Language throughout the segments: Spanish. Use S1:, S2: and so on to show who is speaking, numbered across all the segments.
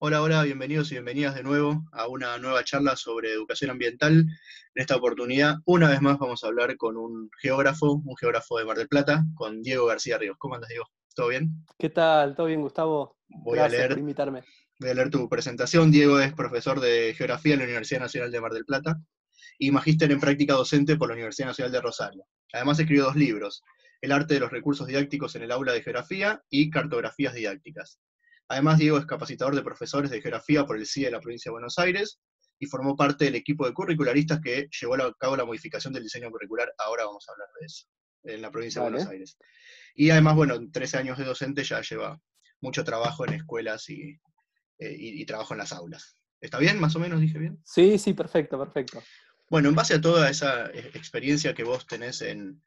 S1: Hola, hola, bienvenidos y bienvenidas de nuevo a una nueva charla sobre educación ambiental. En esta oportunidad, una vez más, vamos a hablar con un geógrafo, un geógrafo de Mar del Plata, con Diego García Ríos. ¿Cómo andas, Diego? ¿Todo bien? ¿Qué tal? ¿Todo bien, Gustavo? Voy Gracias a leer, por invitarme. Voy a leer tu presentación. Diego es profesor de Geografía en la Universidad Nacional de Mar del Plata y magíster en práctica docente por la Universidad Nacional de Rosario. Además, escribió dos libros, El arte de los recursos didácticos en el aula de geografía y Cartografías didácticas. Además, Diego es capacitador de profesores de geografía por el CIE de la provincia de Buenos Aires y formó parte del equipo de curricularistas que llevó a cabo la modificación del diseño curricular. Ahora vamos a hablar de eso, en la provincia de Buenos Aires. Y además, bueno, en 13 años de docente ya lleva mucho trabajo en escuelas eh, y, trabajo en las aulas. ¿Está bien? ¿Más o menos dije bien? Sí, sí, perfecto, perfecto. Bueno, en base a toda esa e, experiencia que vos tenés en,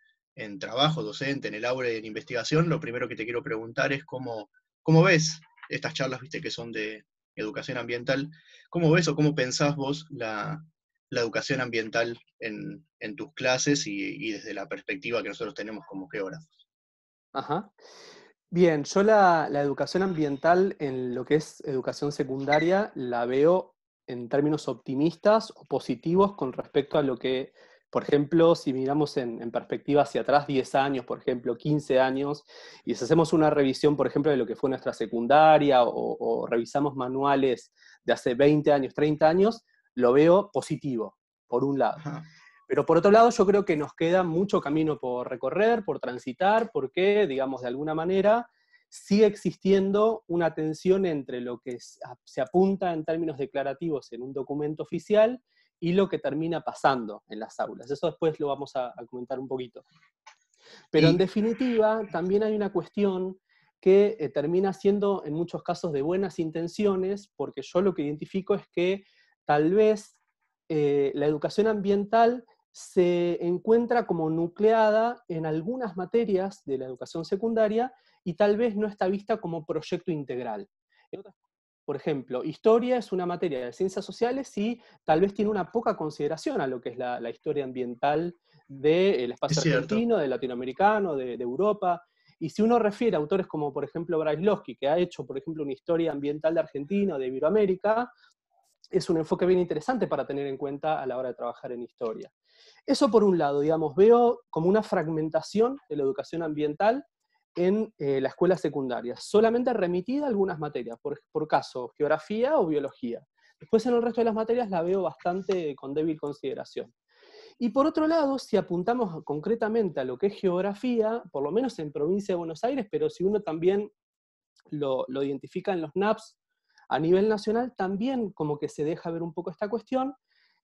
S1: trabajo docente, en el aula y en investigación, lo primero que te quiero preguntar es cómo, cómo ves estas charlas, viste, que son de educación ambiental. ¿Cómo ves o cómo pensás vos la, educación ambiental en, tus clases y, desde la perspectiva que nosotros tenemos como geógrafos? Ajá.
S2: Bien, yo la educación ambiental en lo que es educación secundaria la veo en términos optimistas o positivos con respecto a lo que por ejemplo, si miramos en, perspectiva hacia atrás, 10 años, por ejemplo, 15 años, y si hacemos una revisión, por ejemplo, de lo que fue nuestra secundaria o, revisamos manuales de hace 20 años, 30 años, lo veo positivo, por un lado. Pero por otro lado, yo creo que nos queda mucho camino por recorrer, por transitar, porque, digamos, de alguna manera sigue existiendo una tensión entre lo que se apunta en términos declarativos en un documento oficial y lo que termina pasando en las aulas. Eso después lo vamos a, comentar un poquito. Pero en definitiva, también hay una cuestión que eh, termina siendo en muchos casos de buenas intenciones, porque yo lo que identifico es que tal vez eh, la educación ambiental se encuentra como nucleada en algunas materias de la educación secundaria y tal vez no está vista como proyecto integral por ejemplo, historia es una materia de ciencias sociales y tal vez tiene una poca consideración a lo que es la, historia ambiental del eh, espacio argentino, del latinoamericano, de, Europa. Y si uno refiere a autores como, por ejemplo, Brailovsky, que ha hecho, por ejemplo, una historia ambiental de Argentina de Iberoamérica, es un enfoque bien interesante para tener en cuenta a la hora de trabajar en historia. Eso por un lado, digamos, veo como una fragmentación de la educación ambiental en eh, la escuela secundaria, solamente remitida a algunas materias, por, por, caso, geografía o biología. Después en el resto de las materias la veo bastante con débil consideración. Y por otro lado, si apuntamos concretamente a lo que es geografía, por lo menos en provincia de Buenos Aires, pero si uno también lo, lo identifica en los NAPS a nivel nacional, también como que se deja ver un poco esta cuestión,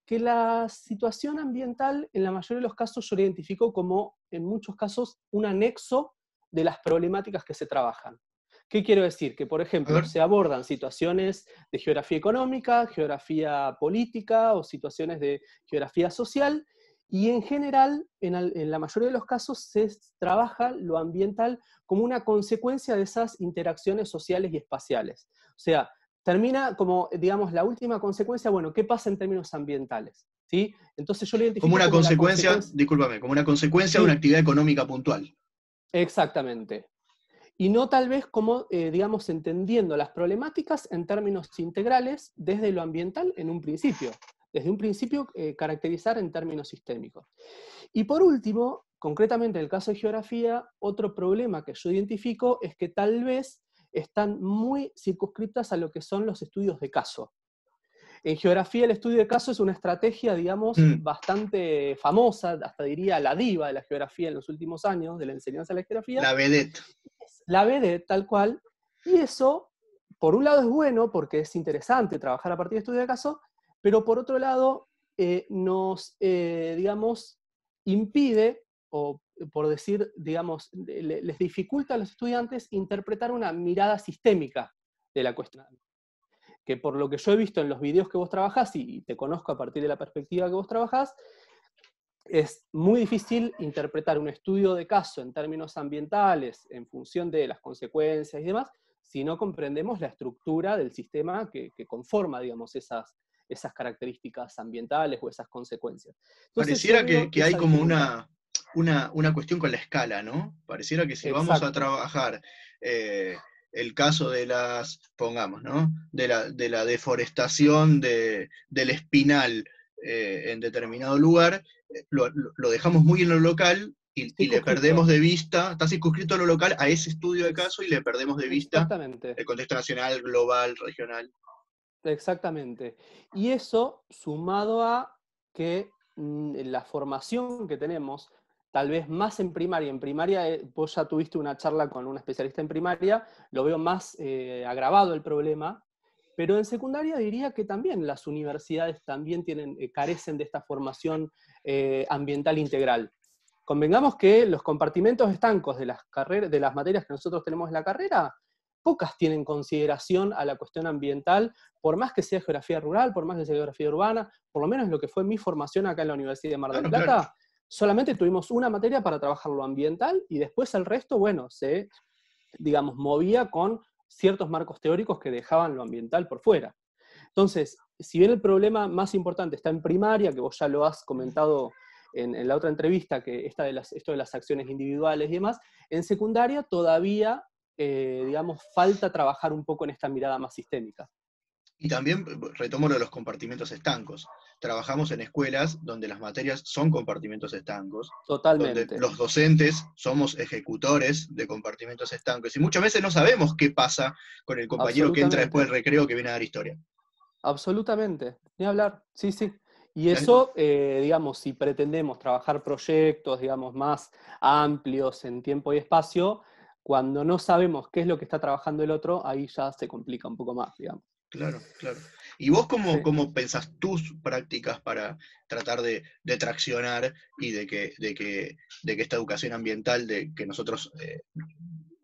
S2: que la situación ambiental en la mayoría de los casos yo la identifico como, en muchos casos, un anexo de las problemáticas que se trabajan. ¿Qué quiero decir? Que, por ejemplo, se abordan situaciones de geografía económica, geografía política o situaciones de geografía social y en general, en, la mayoría de los casos, se trabaja lo ambiental como una consecuencia de esas interacciones sociales y espaciales. O sea, termina como, digamos, la última consecuencia, bueno, ¿qué pasa en términos ambientales? ¿Sí? Entonces yo lo identifico como una consecuencia,
S1: discúlpame, como una consecuencia de una actividad económica puntual.
S2: Exactamente. Y no tal vez como, eh, digamos, entendiendo las problemáticas en términos integrales desde lo ambiental en un principio. Desde un principio eh, caracterizar en términos sistémicos. Y por último, concretamente en el caso de geografía, otro problema que yo identifico es que tal vez están muy circunscriptas a lo que son los estudios de caso. En geografía el estudio de caso es una estrategia, digamos, mm. bastante famosa, hasta diría la diva de la geografía en los últimos años, de la enseñanza de la geografía. La vedette. La vedette, tal cual. Y eso, por un lado es bueno, porque es interesante trabajar a partir de estudio de caso, pero por otro lado eh, nos, eh, digamos, impide, o por decir, digamos, les dificulta a los estudiantes interpretar una mirada sistémica de la cuestión que por lo que yo he visto en los videos que vos trabajás y te conozco a partir de la perspectiva que vos trabajás, es muy difícil interpretar un estudio de caso en términos ambientales, en función de las consecuencias y demás, si no comprendemos la estructura del sistema que, conforma, digamos, esas, esas características ambientales
S1: o esas consecuencias. Pareciera que, hay como una, una, cuestión con la escala, ¿no? Pareciera que si vamos a trabajar eh, el caso de las, pongamos, ¿no? de, la, deforestación del espinal eh, en determinado lugar, eh, lo, dejamos muy en lo local y, y le perdemos de vista, está circunscrito a lo local a ese estudio de caso y le perdemos de vista el contexto nacional, global, regional. Exactamente.
S2: Y eso sumado a que mm, la formación que tenemos tal vez más en primaria. En primaria eh, vos ya tuviste una charla con un especialista en primaria, lo veo más eh, agravado el problema, pero en secundaria diría que también las universidades también tienen, eh, carecen de esta formación ambiental integral. Convengamos que los compartimentos estancos de las, carreras, de las materias que nosotros tenemos en la carrera, pocas tienen consideración a la cuestión ambiental, por más que sea geografía rural, por más que sea geografía urbana, por lo menos lo que fue mi formación acá en la Universidad de Mar del Plata, solamente tuvimos una materia para trabajar lo ambiental y después el resto, bueno, se, digamos, movía con ciertos marcos teóricos que dejaban lo ambiental por fuera. Entonces, si bien el problema más importante está en primaria, que vos ya lo has comentado en, la otra entrevista, que de las, esto de las acciones individuales y demás, en secundaria todavía, eh, digamos, falta trabajar un poco en esta
S1: mirada más sistémica. Y también eh, retomo lo de los compartimentos estancos. Trabajamos en escuelas donde las materias son compartimentos estancos. Totalmente. los docentes somos ejecutores de compartimentos estancos. Y muchas veces no sabemos qué pasa con el compañero que entra después del recreo que viene a dar historia. Absolutamente. Ni hablar. Sí, sí. Y
S2: eso, eh, digamos, si pretendemos trabajar proyectos, digamos, más amplios en tiempo y espacio, cuando no sabemos qué es lo que está trabajando el otro, ahí ya se complica
S1: un poco más, digamos. Claro, claro. ¿Y vos cómo, pensás tus prácticas para tratar de, traccionar y de que, de, que, de que esta educación ambiental de que nosotros eh,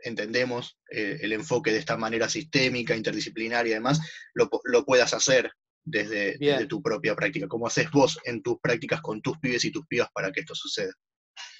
S1: entendemos eh, el enfoque de esta manera sistémica, interdisciplinaria y demás, lo, puedas hacer desde, tu propia práctica? ¿Cómo haces vos en tus prácticas con tus pibes y tus pibas para que esto suceda?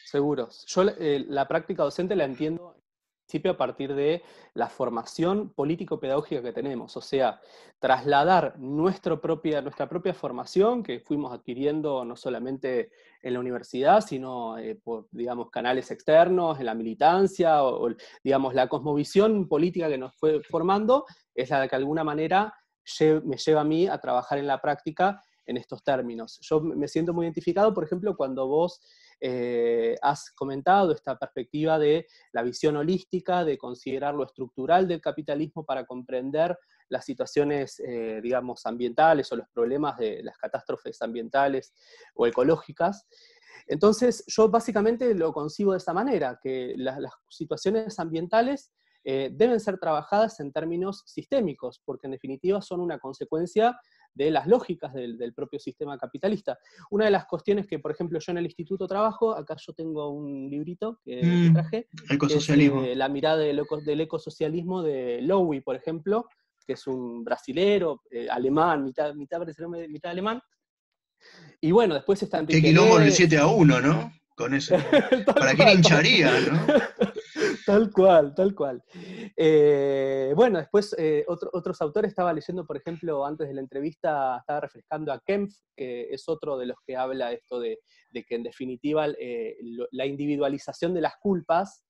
S1: Seguro. Yo eh, la
S2: práctica docente la entiendo principio a partir de la formación político-pedagógica que tenemos, o sea, trasladar nuestra propia, nuestra propia formación que fuimos adquiriendo no solamente en la universidad, sino eh, por, digamos, canales externos, en la militancia, o, digamos, la cosmovisión política que nos fue formando, es la que de alguna manera me lleva a mí a trabajar en la práctica en estos términos. Yo me siento muy identificado, por ejemplo, cuando vos eh, has comentado esta perspectiva de la visión holística, de considerar lo estructural del capitalismo para comprender las situaciones, eh, digamos, ambientales o los problemas de las catástrofes ambientales o ecológicas. Entonces, yo básicamente lo concibo de esa manera, que las, situaciones ambientales eh, deben ser trabajadas en términos sistémicos, porque en definitiva son una consecuencia de las lógicas del, propio sistema capitalista. Una de las cuestiones que, por ejemplo, yo en el instituto trabajo, acá yo tengo un librito que mm, traje, eh, la mirada del, ecosocialismo de Lowy, por ejemplo, que es un brasilero, eh, alemán, mitad, mitad brasileño, mitad alemán. Y bueno, después está... Qué quilombo el 7 a
S1: 1, ¿no? Con eso. ¿Para qué hincharía, no?
S2: tal cual, tal cual. Eh, bueno, después eh, otros autores estaba leyendo, por ejemplo, antes de la entrevista, estaba refrescando a Kempf, que es otro de los que habla esto de, que en definitiva eh, la individualización de las culpas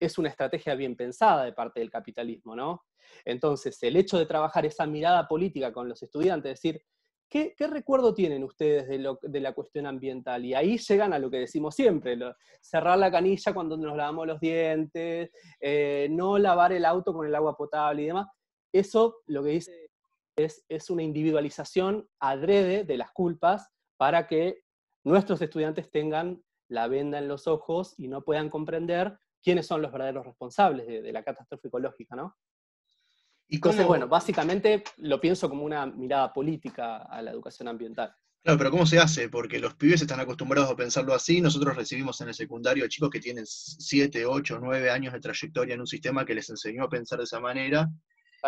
S2: es una estrategia bien pensada de parte del capitalismo, ¿no? Entonces, el hecho de trabajar esa mirada política con los estudiantes, es decir, ¿Qué, recuerdo tienen ustedes de, la cuestión ambiental? Y ahí llegan a lo que decimos siempre, cerrar la canilla cuando nos lavamos los dientes, eh, no lavar el auto con el agua potable y demás. Eso lo que dice es, una individualización adrede de las culpas para que nuestros estudiantes tengan la venda en los ojos y no puedan comprender quiénes son los verdaderos responsables de la catástrofe ecológica, ¿no? ¿Y Entonces, bueno, básicamente lo pienso como una mirada política a la educación ambiental.
S1: Claro, pero ¿cómo se hace? Porque los pibes están acostumbrados a pensarlo así. Nosotros recibimos en el secundario a chicos que tienen 7, 8, 9 años de trayectoria en un sistema que les enseñó a pensar de esa manera.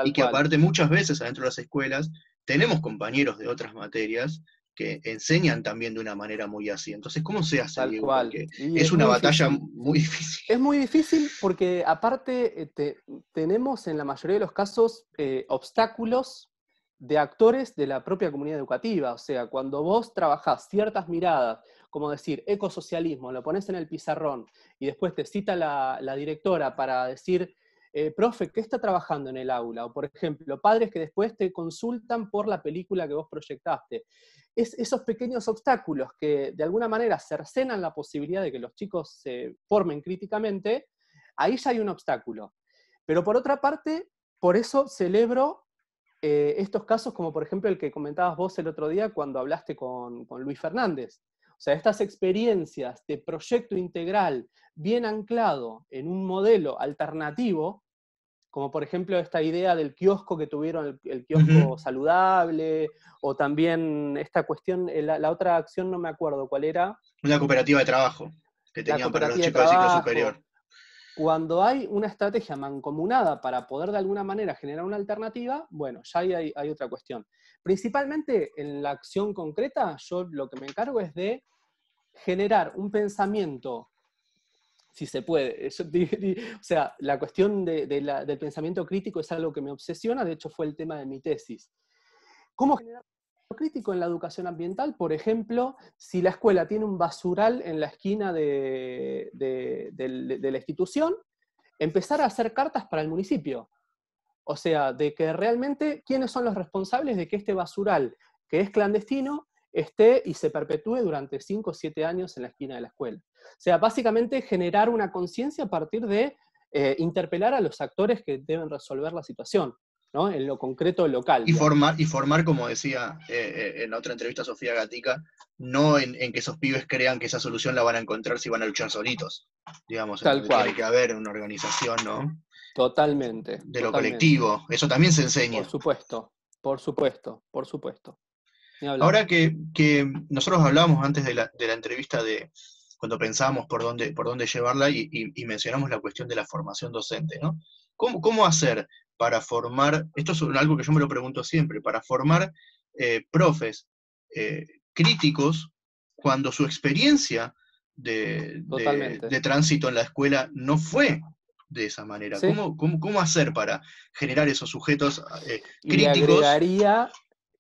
S1: y que aparte muchas veces adentro de las escuelas tenemos compañeros de otras materias que enseñan también de una manera muy así. Entonces, ¿cómo se hace? Es, una batalla muy difícil. Es
S2: muy difícil porque aparte eh, tenemos en la mayoría de los casos eh, obstáculos de actores de la propia comunidad educativa. O sea, cuando vos trabajás ciertas miradas, como decir ecosocialismo, lo pones en el pizarrón y después te cita la directora para decir eh, profe, ¿qué está trabajando en el aula? O por ejemplo, padres que después te consultan por la película que vos proyectaste. Es esos pequeños obstáculos que de alguna manera cercenan la posibilidad de que los chicos se formen críticamente, ahí ya hay un obstáculo. Pero por otra parte, por eso celebro eh, estos casos como por ejemplo el que comentabas vos el otro día cuando hablaste con, con Luis Fernández. O sea, estas experiencias de proyecto integral, bien anclado en un modelo alternativo, como por ejemplo esta idea del kiosco que tuvieron, el, kiosco saludable, o también esta cuestión, eh, la, otra acción no me acuerdo cuál era.
S1: Una cooperativa de trabajo que tenían para los chicos de, ciclo superior.
S2: Cuando hay una estrategia mancomunada para poder de alguna manera generar una alternativa, bueno, ya hay otra cuestión. Principalmente en la acción concreta, yo lo que me encargo es de generar un pensamiento si se puede. o sea, la cuestión del pensamiento crítico es algo que me obsesiona, de hecho fue el tema de mi tesis. ¿Cómo generar pensamiento crítico en la educación ambiental? Por ejemplo, si la escuela tiene un basural en la esquina de la institución, empezar a hacer cartas para el municipio. O sea, de que realmente quiénes son los responsables de que este basural, que es clandestino, esté y se perpetúe durante 5 o 7 años en la esquina de la escuela. O sea, básicamente generar una conciencia a partir de eh, interpelar a los actores que deben resolver la situación, ¿no? en lo
S1: concreto local. Y formar, y formar, como decía eh, eh, en la otra entrevista Sofía Gatica, no en, que esos pibes crean que esa solución la van a encontrar si van a luchar solitos. Digamos, Tal cual. que haber una organización, ¿no? Totalmente. De lo colectivo. Eso también se enseña. Por supuesto, por supuesto, por supuesto. Ahora que, que, nosotros hablábamos antes de la, entrevista de cuando pensábamos por dónde, por dónde llevarla y, mencionamos la cuestión de la formación docente, ¿no? ¿Cómo, hacer para formar, esto es algo que yo me lo pregunto siempre, para formar eh, profes eh, críticos cuando su experiencia de, de, tránsito en la escuela no fue de esa manera. ¿Cómo, hacer para generar esos sujetos eh, críticos? Y
S2: agregaría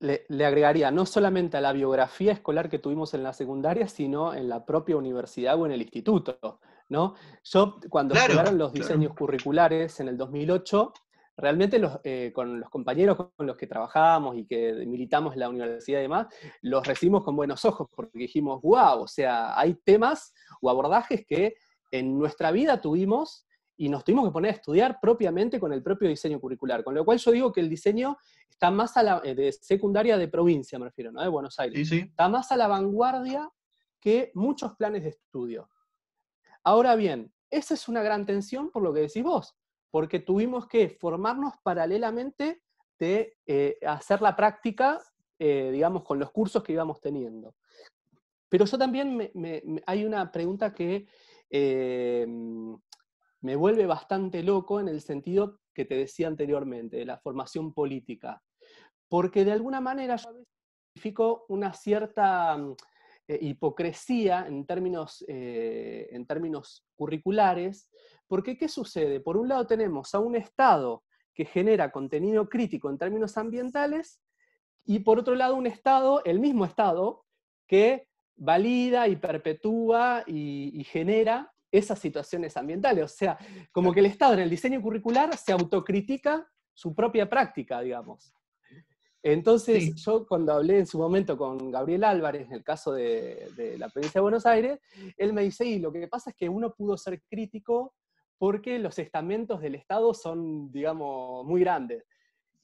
S2: le, agregaría no solamente a la biografía escolar que tuvimos en la secundaria, sino en la propia universidad o en el instituto. ¿no? Yo, cuando claro, los diseños curriculares en el 2008, realmente eh, con los compañeros con los que trabajábamos y que militamos en la universidad y demás, los recibimos con buenos ojos porque dijimos, wow, o sea, hay temas o abordajes que en nuestra vida tuvimos y nos tuvimos que poner a estudiar propiamente con el propio diseño curricular. Con lo cual yo digo que el diseño está más a la, eh, de secundaria de provincia, me refiero, ¿no? De Buenos Aires. Está más a la vanguardia que muchos planes de estudio. Ahora bien, esa es una gran tensión por lo que decís vos, porque tuvimos que formarnos paralelamente de eh, hacer la práctica, eh, digamos, con los cursos que íbamos teniendo. Pero yo también hay una pregunta que me vuelve bastante loco en el sentido que te decía anteriormente, de la formación política. Porque de alguna manera yo identifico una cierta mm, eh, hipocresía en términos, eh, en términos curriculares, porque ¿qué sucede? Por un lado tenemos a un Estado que genera contenido crítico en términos ambientales, y por otro lado un Estado, el mismo Estado, que valida y perpetúa y, y genera esas situaciones ambientales. O sea, como que el Estado en el diseño curricular se autocritica su propia práctica, digamos. Entonces, yo cuando hablé en su momento con Gabriel Álvarez, en el caso de, la provincia de Buenos Aires, él me dice, y lo que pasa es que uno pudo ser crítico porque los estamentos del Estado son, digamos, muy grandes.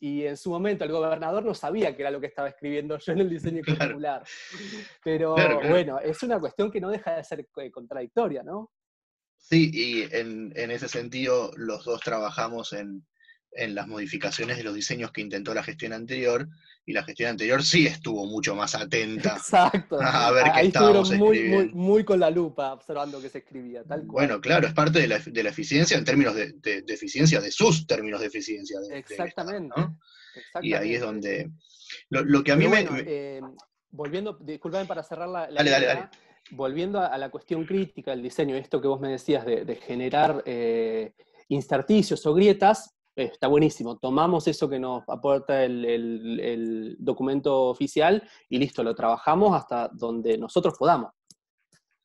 S2: Y en su momento el gobernador no sabía que era lo que estaba escribiendo yo en el diseño curricular. Pero bueno,
S1: es una cuestión que no deja de ser eh, contradictoria, ¿no? Sí, y en, en ese sentido los dos trabajamos en, las modificaciones de los diseños que intentó la gestión anterior, y la gestión anterior sí estuvo mucho más atenta
S2: Exacto. a ver qué Ahí estábamos muy, Muy, con la lupa observando que se escribía, tal Bueno, claro, es
S1: parte de la, eficiencia en términos de, eficiencia, de sus términos de eficiencia. Exactamente.
S2: Y ahí es donde...
S1: Lo, que a mí me...
S2: Eh, volviendo, disculpen para cerrar la... dale, dale, dale volviendo a, la cuestión crítica el diseño, esto que vos me decías de, generar eh, o grietas, eh, está buenísimo. Tomamos eso que nos aporta el, documento oficial y listo, lo trabajamos hasta donde
S1: nosotros podamos.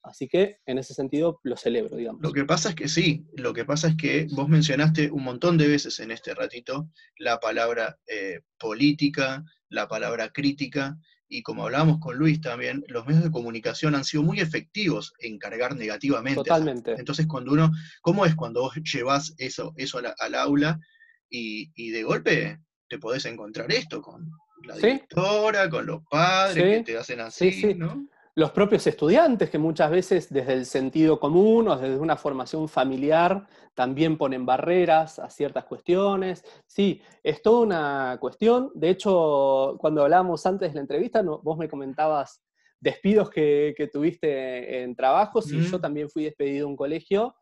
S1: Así que en ese sentido lo celebro, digamos. Lo que pasa es que sí, lo que pasa es que vos mencionaste un montón de veces en este ratito la palabra eh, política, la palabra crítica, y como hablábamos con Luis también, los medios de comunicación han sido muy efectivos en cargar negativamente. Totalmente. Entonces, cuando uno, ¿cómo es cuando vos llevas eso, eso al aula y, y, de golpe te podés encontrar esto con la directora, con los padres que te hacen así, sí,
S2: ¿no? los propios estudiantes que muchas veces desde el sentido común o desde una formación familiar también ponen barreras a ciertas cuestiones. Sí, es toda una cuestión. De hecho, cuando hablábamos antes de la entrevista, vos me comentabas despidos que, tuviste en trabajos y yo también fui despedido de un colegio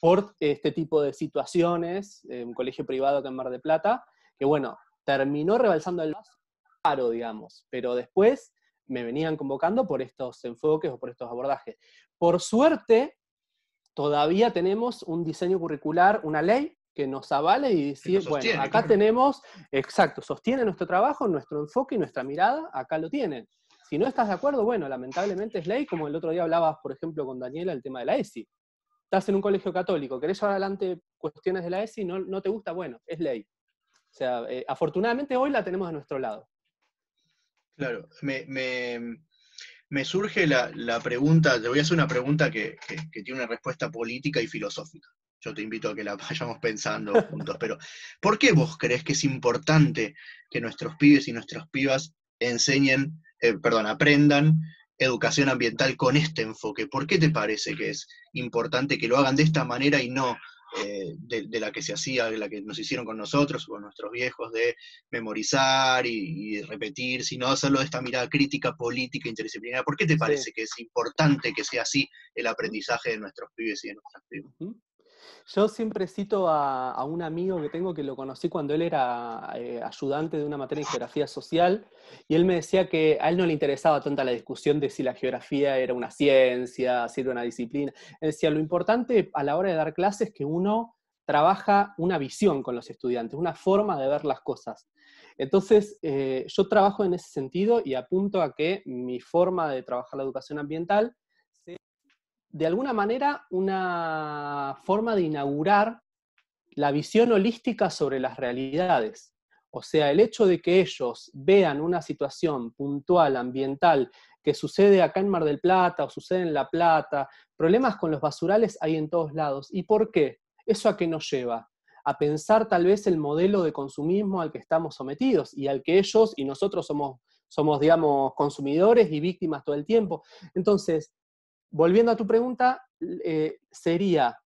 S2: por este tipo de situaciones, eh, un colegio privado que en Mar de Plata, que bueno, terminó rebalsando el paro, digamos, pero después me venían convocando por estos enfoques o por estos abordajes. Por suerte, todavía tenemos un diseño curricular, una ley que nos avale y decir, bueno, acá tenemos, exacto, sostiene nuestro trabajo, nuestro enfoque y nuestra mirada, acá lo tienen. Si no estás de acuerdo, bueno, lamentablemente es ley, como el otro día hablabas, por ejemplo, con Daniela, el tema de la ESI. Estás en un colegio católico, querés llevar adelante cuestiones de la ESI, no, no te gusta, bueno, es ley. O sea, eh, afortunadamente hoy la tenemos a nuestro lado.
S1: Claro, me, surge la, pregunta, te voy a hacer una pregunta que, tiene una respuesta política y filosófica. Yo te invito a que la vayamos pensando juntos, pero ¿por qué vos crees que es importante que nuestros pibes y nuestras pibas enseñen, eh, perdón, aprendan educación ambiental con este enfoque? ¿Por qué te parece que es importante que lo hagan de esta manera y no eh, de, la que se hacía, de la que nos hicieron con nosotros, con nuestros viejos, de memorizar y, repetir, sino hacerlo de esta mirada crítica, política, interdisciplinaria. ¿Por qué te parece que es importante que sea así el aprendizaje de nuestros pibes y de nuestras
S2: pibes? Yo siempre cito a, un amigo que tengo que lo conocí cuando él era eh, ayudante de una materia de geografía social y él me decía que a él no le interesaba tanta la discusión de si la geografía era una ciencia, si era una disciplina. Él decía, lo importante a la hora de dar clases es que uno trabaja una visión con los estudiantes, una forma de ver las cosas. Entonces, eh, yo trabajo en ese sentido y apunto a que mi forma de trabajar la educación ambiental de alguna manera una forma de inaugurar la visión holística sobre las realidades. O sea, el hecho de que ellos vean una situación puntual, ambiental, que sucede acá en Mar del Plata o sucede en La Plata, problemas con los basurales hay en todos lados. ¿Y por qué? ¿Eso a qué nos lleva? A pensar tal vez el modelo de consumismo al que estamos sometidos y al que ellos y nosotros somos, somos digamos, consumidores y víctimas todo el tiempo. Entonces, volviendo a tu pregunta, eh, sería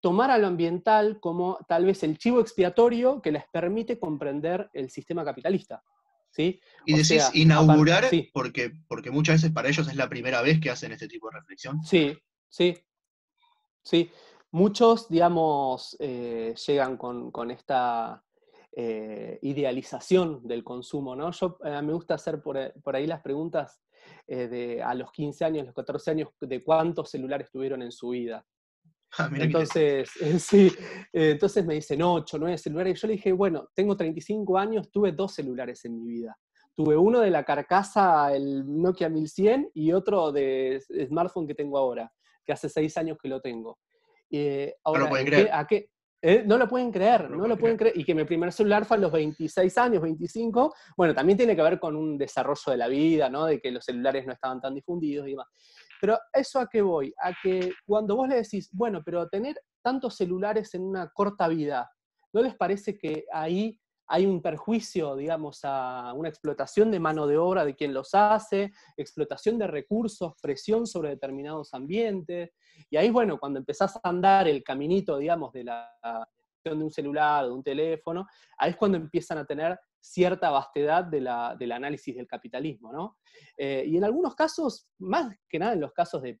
S2: tomar a lo ambiental como tal vez el chivo expiatorio que les permite comprender el sistema
S1: capitalista. ¿sí? Y decís inaugurar, porque, porque muchas veces para ellos es la primera vez que hacen este tipo de reflexión. Sí, sí, sí. Muchos,
S2: digamos, eh, llegan con, esta eh, idealización del consumo, ¿no? Yo, me gusta hacer por, por ahí las preguntas eh, a los 15 años, los 14 años, de cuántos celulares tuvieron en su vida. Ah, entonces, sí, eh, entonces me dicen 8, 9 celulares. Y yo le dije, bueno, tengo 35 años, tuve dos celulares en mi vida. Tuve uno de la carcasa, el Nokia 1100, y otro de smartphone que tengo ahora, que hace 6 años que lo tengo. Eh, ahora, ¿a, ¿a, qué, eh, no lo pueden creer, no, lo pueden creer. creer. Y que mi primer celular fue a los 26 años, 25. Bueno, también tiene que ver con un desarrollo de la vida, ¿no? De que los celulares no estaban tan difundidos y demás. Pero eso a qué voy? A que cuando vos le decís, bueno, pero tener tantos celulares en una corta vida, ¿no les parece que ahí hay un perjuicio, digamos, a una explotación de mano de obra de quien los hace, explotación de recursos, presión sobre determinados ambientes. Y ahí, bueno, cuando empezás a andar el caminito, digamos, de la de un celular, de un teléfono, ahí es cuando empiezan a tener cierta vastedad del análisis del capitalismo, ¿no? Eh, y en algunos casos, más que nada en los casos de,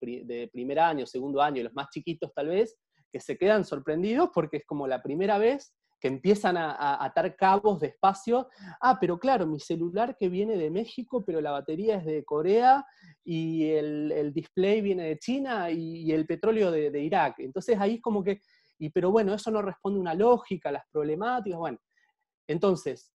S2: primer año, segundo año, los más chiquitos tal vez, que se quedan sorprendidos porque es como la primera vez que empiezan a, atar cabos de espacio Ah, pero claro, mi celular que viene de México, pero la batería es de Corea y el, display viene de China y, el petróleo de, Irak. Entonces ahí es como que, y, pero bueno, eso no responde a una lógica, las problemáticas, bueno. Entonces,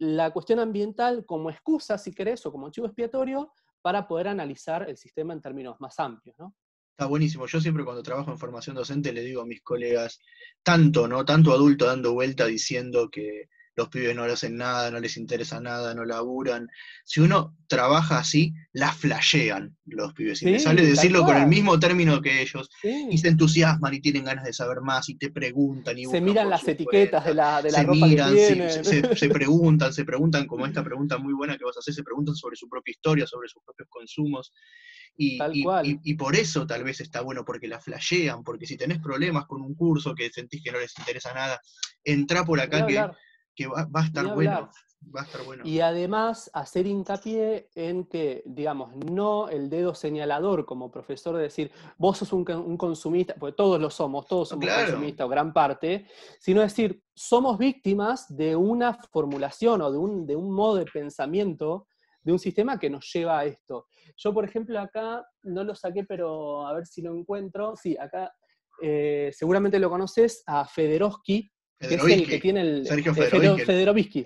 S2: la cuestión ambiental como excusa, si querés, o como chivo expiatorio, para poder analizar el sistema en términos más amplios. ¿no?
S1: Está buenísimo. Yo siempre cuando trabajo en formación docente le digo a mis colegas, tanto, ¿no? Tanto adulto dando vuelta diciendo que los pibes no le hacen nada, no les interesa nada, no laburan. Si uno trabaja así, la flashean los pibes. Y sale decirlo con el mismo término que ellos. Y se entusiasman y tienen ganas de saber más y te preguntan. Y se miran las etiquetas de la, de se ropa Se, preguntan, se preguntan como esta pregunta muy buena que vas a hacer, se preguntan sobre su propia historia, sobre sus propios consumos. Y, y, por eso tal vez está bueno, porque la flashean, porque si tenés problemas con un curso que sentís que no les interesa nada, entra por acá que, que va, a estar bueno.
S2: Y además hacer hincapié en que, digamos, no el dedo señalador como profesor de decir, vos sos un, consumista, porque todos lo somos, todos somos consumistas o gran parte, sino decir, somos víctimas de una formulación o de un, de un modo de pensamiento de un sistema que nos lleva a esto. Yo, por ejemplo, acá no lo saqué, pero a ver si lo encuentro. Sí, acá eh, seguramente lo conoces a Federowski, que es el que tiene el. Sergio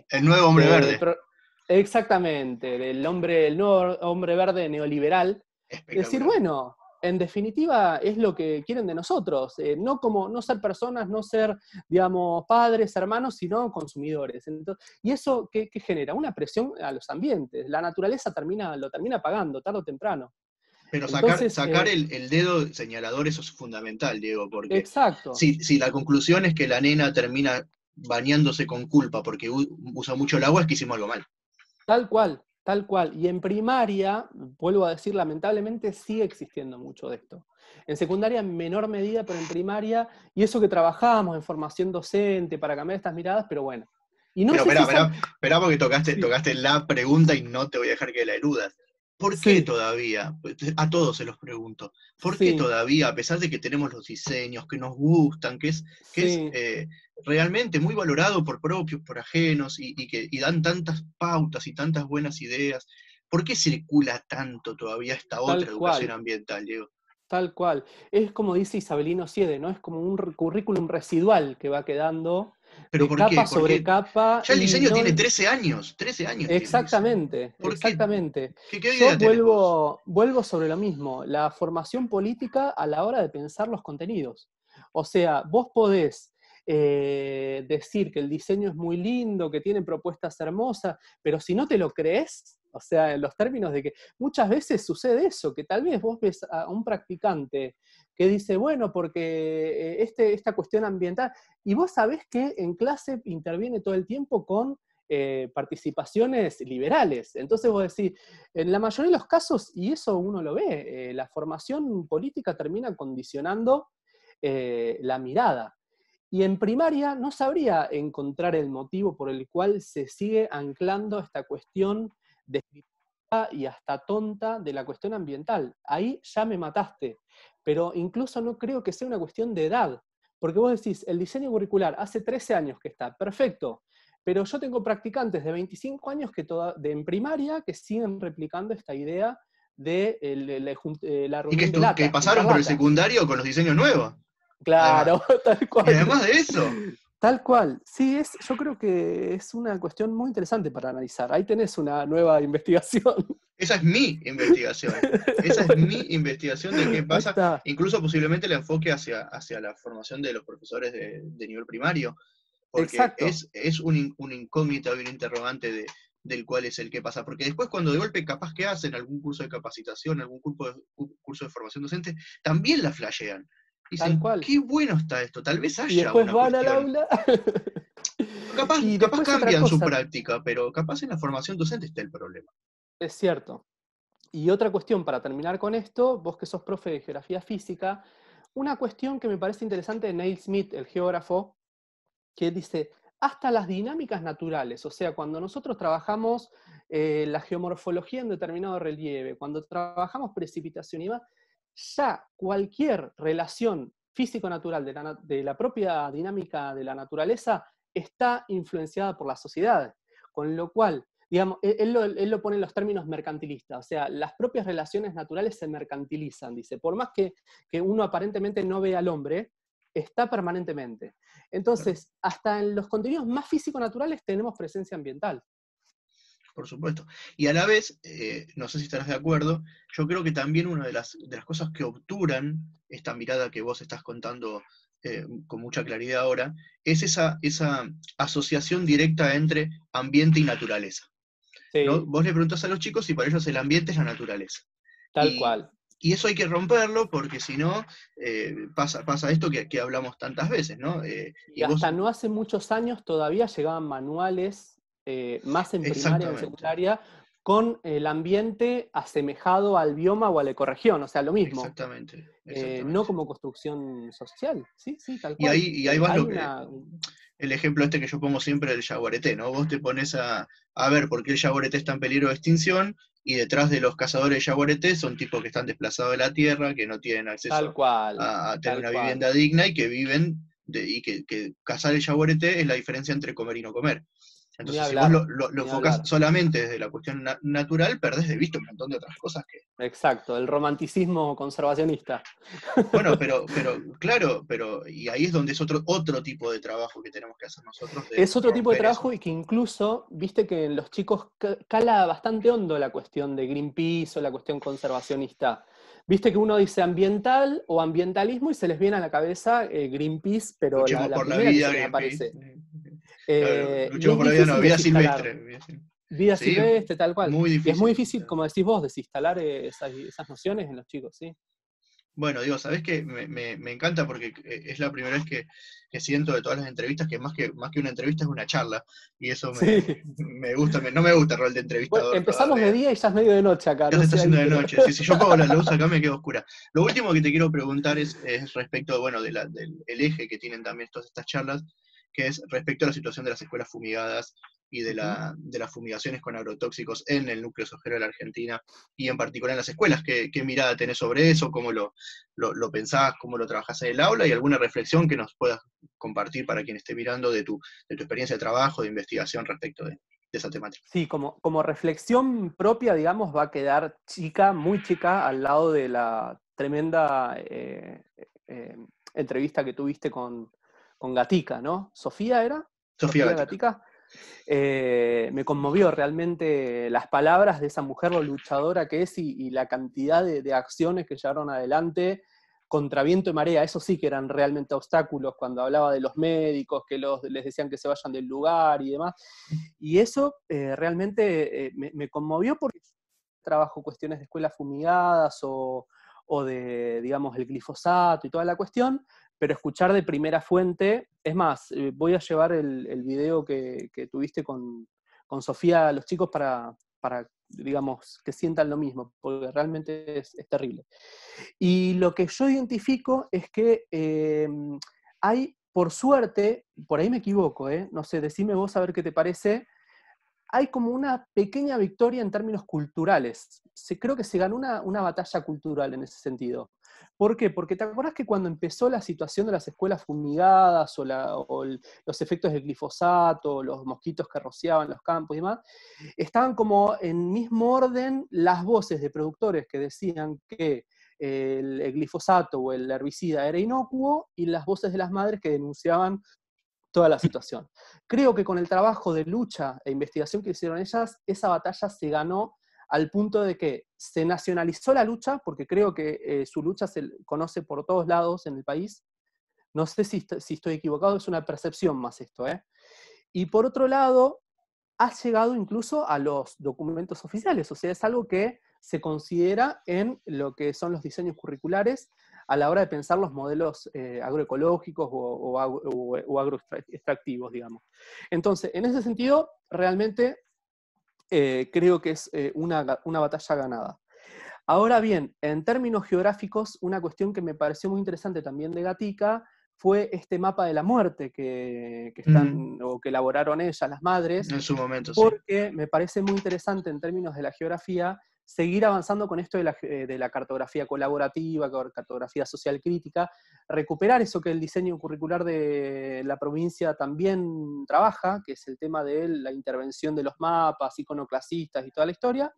S1: El nuevo hombre eh, verde.
S2: exactamente, el, hombre, el nuevo hombre verde neoliberal. Es Decir, bueno, en definitiva es lo que quieren de nosotros, eh, no como no ser personas, no ser, digamos, padres, hermanos, sino consumidores. y eso qué, genera una presión a los ambientes. La naturaleza termina, lo termina pagando tarde o temprano.
S1: Pero sacar, eh, el, dedo señalador, eso es fundamental, Diego, porque exacto. Si, si la conclusión es que la nena termina bañándose con culpa porque usa mucho el agua, es que hicimos algo mal.
S2: Tal cual, Tal cual. Y en primaria, vuelvo a decir, lamentablemente sigue existiendo mucho de esto. En secundaria en menor medida, pero en primaria, y eso que trabajábamos en formación docente para cambiar estas miradas, pero bueno. Y no pero, sé
S1: porque tocaste, la pregunta y no te voy a dejar que la erudas. ¿Por qué todavía? A todos se los pregunto. ¿Por qué todavía, a pesar de que tenemos los diseños que nos gustan, que es, que eh, realmente muy valorado por propios, por ajenos, y, que dan tantas pautas y tantas buenas ideas. ¿Por qué circula tanto todavía esta otra educación ambiental, Diego? Tal cual. Es como dice Isabelino Siede, ¿no? Es como un currículum
S2: residual que va quedando ¿Pero capa sobre capa. Ya el diseño tiene 13 años, 13 años. Exactamente, exactamente. Yo vuelvo, vuelvo sobre lo mismo, la formación política a la hora de pensar los contenidos. O sea, vos podés eh, decir que el diseño es muy lindo, que tiene propuestas hermosas, pero si no te lo crees, o sea, en los términos de que muchas veces sucede eso, que tal vez vos ves a un practicante que dice, bueno, porque eh, este, esta cuestión ambiental, y vos sabés que en clase interviene todo el tiempo con eh, participaciones liberales. Entonces vos decís, en la mayoría de los casos, y eso uno lo ve, la formación política termina condicionando la mirada. Y en primaria no sabría encontrar el motivo por el cual se sigue anclando esta cuestión de y hasta tonta de la cuestión ambiental. Ahí ya me mataste, pero incluso no creo que sea una cuestión de edad, porque vos decís, el diseño curricular hace 13 años que está, perfecto, pero yo tengo practicantes de 25 años que toda, de, en primaria que siguen replicando esta idea de eh, eh,
S1: la reunión ¿Y que, que pasaron por el secundario con los diseños nuevos. Claro, tal cual. Y además de eso.
S2: Tal cual. Sí, es, yo creo que es una cuestión muy interesante para
S1: analizar. Ahí tenés una nueva investigación. Esa es mi investigación. Esa es mi investigación de qué pasa. Incluso posiblemente el enfoque hacia, hacia la formación de los profesores de, nivel primario. Porque es, un, un incógnito y un interrogante del cuál es el que pasa. Porque después cuando de golpe capaz que hacen algún curso de capacitación, algún curso de, curso de formación docente, también la flashean qué bueno está esto, tal vez haya. Y después van al aula. capaz, cambian su práctica, pero capaz
S2: en la formación docente está el problema. Es cierto. Y otra cuestión para terminar con esto, vos que sos profe de geografía física, una cuestión que me parece interesante de Neil Smith, el geógrafo, que dice, hasta las dinámicas naturales, o sea, cuando nosotros trabajamos eh, la geomorfología en determinado relieve, cuando trabajamos precipitación y va ya cualquier relación físico-natural de la, propia dinámica de la naturaleza está influenciada por la sociedad, con lo cual digamos, e-, él lo, pone en los términos mercantilistas, o sea, las propias relaciones naturales se mercantilizan, dice, por más que, que uno aparentemente no ve al hombre, está permanentemente. Entonces, hasta en los contenidos más físico-naturales tenemos presencia ambiental
S1: por supuesto. Y a la vez, eh, no sé si estarás de acuerdo, yo creo que también una de las, cosas que obturan esta mirada que vos estás contando eh, con mucha claridad ahora, es esa, esa asociación directa entre ambiente y naturaleza. Vos le preguntás a los chicos y para ellos el ambiente es la naturaleza. Tal cual. Y eso hay que romperlo porque si no, eh, pasa, pasa esto que, hablamos tantas veces, ¿no? y, hasta no hace muchos años
S2: todavía llegaban manuales eh, más en primaria o secundaria, con el ambiente asemejado al bioma o a la ecorregión,
S1: o sea, lo mismo. Exactamente. Eh, no como construcción social,
S2: sí, sí, tal cual. Y ahí, y vas lo que,
S1: el ejemplo este que yo pongo siempre del yaguareté, ¿no? Vos te pones a, ver por qué el yaguareté está en peligro de extinción y detrás de los cazadores de jaguarete son tipos que están desplazados de la tierra, que no tienen acceso a, tener una vivienda digna y que viven, y que, que cazar el yaguareté es la diferencia entre comer y no comer. Entonces, si vos lo, lo, solamente desde la cuestión natural, perdés de vista un montón de otras cosas que. Exacto, el romanticismo conservacionista. Bueno, pero, claro, pero y ahí es donde es otro, otro tipo de trabajo que tenemos que hacer nosotros. es otro tipo de trabajo
S2: y que incluso, viste que en los chicos cala bastante hondo la cuestión de Greenpeace o la cuestión conservacionista. Viste que uno dice ambiental o ambientalismo y se les viene a la cabeza eh, Greenpeace, pero la, por primera que aparece. Eh, eh, por la vida silvestre. Vida silvestre, vida silvestre
S1: tal cual. es muy difícil, como decís vos, desinstalar eh, esas, nociones en los chicos, ¿sí? Bueno, digo, ¿sabés qué? Me, encanta porque eh, es la primera vez que, siento de todas las entrevistas que más, que más que una entrevista es una charla. Y eso me, gusta, no me gusta el rol de entrevistador. empezamos de día y ya es medio de noche acá. Ya se está haciendo de noche. si yo pongo la luz acá me quedo oscura. Lo último que te quiero preguntar es, respecto bueno, del eje que tienen también todas estas charlas, que es respecto a la situación de las escuelas fumigadas y de, las fumigaciones con agrotóxicos en el núcleo sojero de la Argentina y en particular en las escuelas. ¿Qué, mirada tenés sobre eso? ¿Cómo lo, lo, pensás? ¿Cómo lo trabajás en el aula? ¿Y alguna reflexión que nos puedas compartir para quien esté mirando de tu, tu experiencia de trabajo, de investigación respecto de, esa temática.
S2: Sí, como, como reflexión propia, digamos, va a quedar chica, muy chica, al lado de la tremenda eh, eh, entrevista que tuviste con con Gatica, ¿no? ¿Sofía era?
S1: Sofía, Gatica.
S2: Eh, me conmovió realmente las palabras de esa mujer, luchadora que es y, la cantidad de, acciones que llevaron adelante contra viento y marea. Eso sí que eran realmente obstáculos cuando hablaba de los médicos, que les decían que se vayan del lugar y demás. Y eso eh, realmente eh, me, me, conmovió porque trabajo cuestiones de escuelas fumigadas o o de, digamos, el glifosato y toda la cuestión, pero escuchar de primera fuente, es más, eh, voy a llevar el, video que, tuviste con, Sofía a los chicos para, digamos, que sientan lo mismo, porque realmente es, terrible. Y lo que yo identifico es que em, hay, por suerte, por ahí me equivoco, ¿eh? no sé, decime vos a ver qué te parece, hay como una pequeña victoria en términos culturales. Se, creo que se ganó una, batalla cultural en ese sentido. ¿Por qué? Porque te acuerdas que cuando empezó la situación de las escuelas fumigadas o, los efectos del glifosato, los mosquitos que rociaban los campos y demás, estaban como en mismo orden las voces de productores que decían que el, glifosato o el herbicida era inocuo y las voces de las madres que denunciaban toda la situación. Creo que con el trabajo de lucha e investigación que hicieron ellas, esa batalla se ganó al punto de que se nacionalizó la lucha, porque creo que eh, su lucha se conoce por todos lados en el país. No sé si, si estoy equivocado, es una percepción más esto. ¿eh? Y por otro lado, ha llegado incluso a los documentos oficiales, o sea, es algo que se considera en lo que son los diseños curriculares a la hora de pensar los modelos eh, agroecológicos o, agroextractivos, digamos. Entonces, en ese sentido, realmente eh, creo que es eh, una, batalla ganada. Ahora bien, en términos geográficos, una cuestión que me pareció muy interesante también de Gatica fue este mapa de la muerte que, están, o que elaboraron ellas, las madres. En su momento, Porque me parece muy interesante en términos de la geografía seguir avanzando con esto de la, eh, cartografía colaborativa, cartografía social crítica, recuperar eso que el diseño curricular de la provincia también trabaja, que es el tema de la intervención de los mapas, iconoclasistas y toda la historia,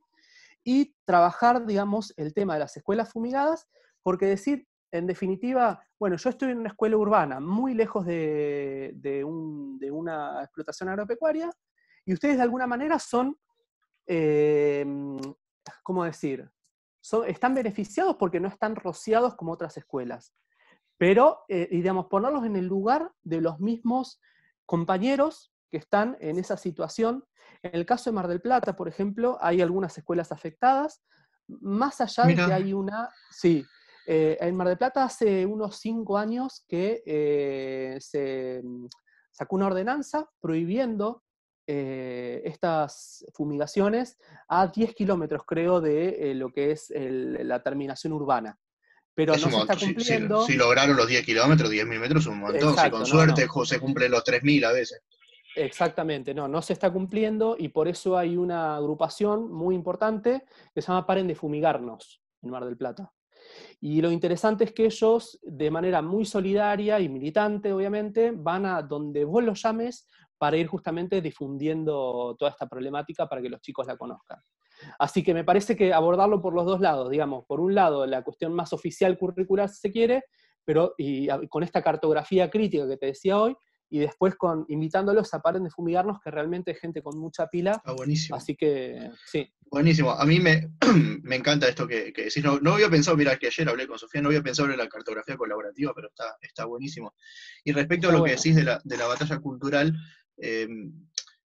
S2: y trabajar, digamos, el tema de las escuelas fumigadas, porque decir, en definitiva, bueno, yo estoy en una escuela urbana, muy lejos de, una explotación agropecuaria, y ustedes de alguna manera son eh, ¿cómo decir? están beneficiados porque no están rociados como otras escuelas. Pero, eh, digamos, ponerlos en el lugar de los mismos compañeros que están en esa situación. En el caso de Mar del Plata, por ejemplo, hay algunas escuelas afectadas, más allá de que hay una, sí, eh, en Mar del Plata hace unos cinco años que eh, se mm, sacó una ordenanza prohibiendo eh, estas fumigaciones a 10 kilómetros, creo, de eh, lo que es la terminación urbana.
S1: Pero no se está cumpliendo. Si, lograron los 10 kilómetros, 10.000 metros es un montón. si con suerte José se cumplen los 3.000 a veces.
S2: Exactamente, no, no se está cumpliendo y por eso hay una agrupación muy importante que se llama Paren de Fumigarnos en Mar del Plata. Y lo interesante es que ellos, de manera muy solidaria y militante, obviamente, van a donde vos los llames, para ir justamente difundiendo toda esta problemática para que los chicos la conozcan. Así que me parece que abordarlo por los dos lados, digamos, por un lado la cuestión más oficial curricular si se quiere, pero y con esta cartografía crítica que te decía hoy, y después con invitándolos a paren de fumigarnos, que realmente es gente con mucha pila. Ah, buenísimo. Así
S1: que, sí. Buenísimo. A mí me, encanta esto que, que decís. No, había pensado, mira, que ayer hablé con Sofía, no había pensado en la cartografía colaborativa, pero está, está buenísimo. Y respecto a lo que decís de la, de la batalla cultural, Em,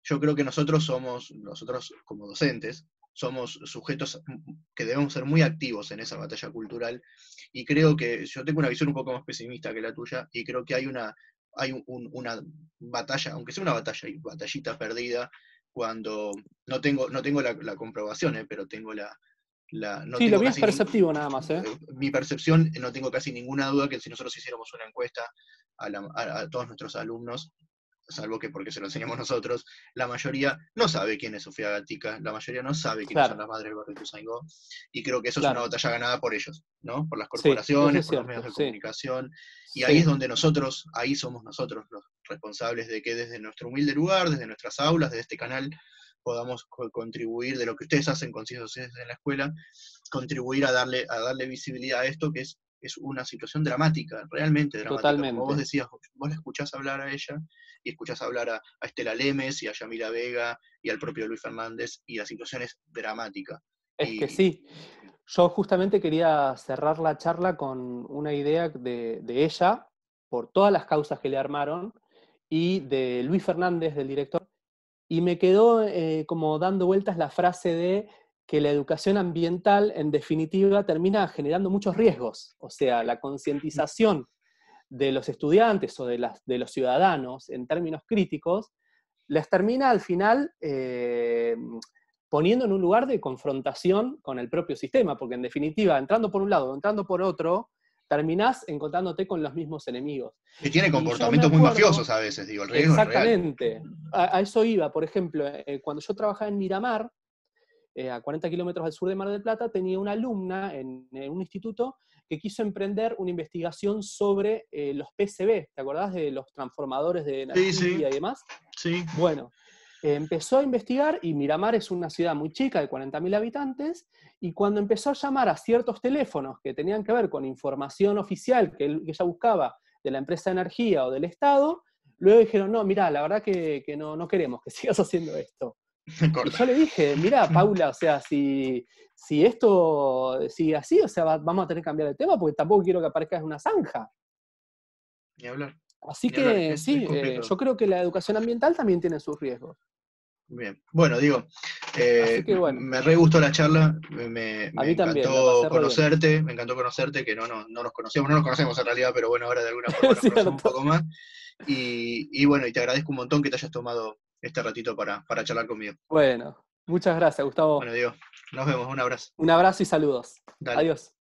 S1: yo creo que nosotros somos, nosotros como docentes, somos sujetos que debemos ser muy activos en esa batalla cultural y creo que yo tengo una visión un poco más pesimista que la tuya y creo que hay una, hay una batalla, aunque sea una batalla, batallita perdida, cuando no tengo, no tengo la, comprobación, eh, pero tengo la... la sí, lo mío es perceptivo nada más. ¿eh? Eh, mi percepción, no tengo casi ninguna duda que si nosotros hiciéramos una encuesta a todos nuestros alumnos, salvo que porque se lo enseñamos nosotros, la mayoría no sabe quién es Sofía Gatica, la mayoría no sabe quiénes son las madres del Tusango, y creo que eso es una batalla ganada por ellos, ¿no? Por las corporaciones, por los medios de comunicación, y ahí es donde nosotros, ahí somos nosotros los responsables de que desde nuestro humilde lugar, desde nuestras aulas, desde este canal, podamos contribuir de lo que ustedes hacen con ciencias sociales en la escuela, contribuir a darle, a darle visibilidad a esto que es es una situación dramática, realmente dramática. Totalmente. Como vos decías, vos la escuchás hablar a ella y escuchás hablar a, Estela Lemes y a Yamila Vega y al propio Luis Fernández y la situación es dramática.
S2: Es que sí. Yo justamente quería cerrar la charla con una idea de, ella, por todas las causas que le armaron, y de Luis Fernández, del director, y me quedó eh, como dando vueltas la frase de que la educación ambiental, en definitiva, termina generando muchos riesgos. O sea, la concientización de los estudiantes o de, los ciudadanos en términos críticos, les termina al final eh, poniendo en un lugar de confrontación con el propio sistema, porque en definitiva, entrando por un lado o entrando por otro, terminás encontrándote con los mismos enemigos.
S1: Y tiene comportamientos muy mafiosos a veces, digo, Exactamente.
S2: A, eso iba, por ejemplo, eh, cuando yo trabajaba en Miramar, eh, a 40 kilómetros al sur de Mar del Plata, tenía una alumna en, un instituto que quiso emprender una investigación sobre eh, los PCB, ¿te acordás de los transformadores de energía y demás? Sí. Bueno, empezó a investigar y Miramar es una ciudad muy chica de 40.000 habitantes y cuando empezó a llamar a ciertos teléfonos que tenían que ver con información oficial que, ella buscaba de la empresa de energía o del Estado, luego dijeron, no, mirá, la verdad que, no, queremos que sigas haciendo esto. yo le dije, mira, mm. Paula, o sea, si, si esto sigue así, o sea, vamos a tener que cambiar de tema porque tampoco quiero que aparezcas una zanja. Ni hablar. Así que sí, eh, yo creo que la educación ambiental también tiene sus riesgos.
S1: Bien, bueno, digo, eh, me re gustó la charla, me, encantó conocerte, me encantó conocerte, que no, no, nos conocemos, no nos conocemos en realidad, pero bueno, ahora de alguna forma nos conocemos un poco más. Y, y bueno, y te agradezco un montón que te hayas tomado este ratito para, para charlar conmigo. Bueno,
S2: muchas gracias, Gustavo. Bueno, Diego, nos vemos, un abrazo. Un abrazo y saludos. Adiós.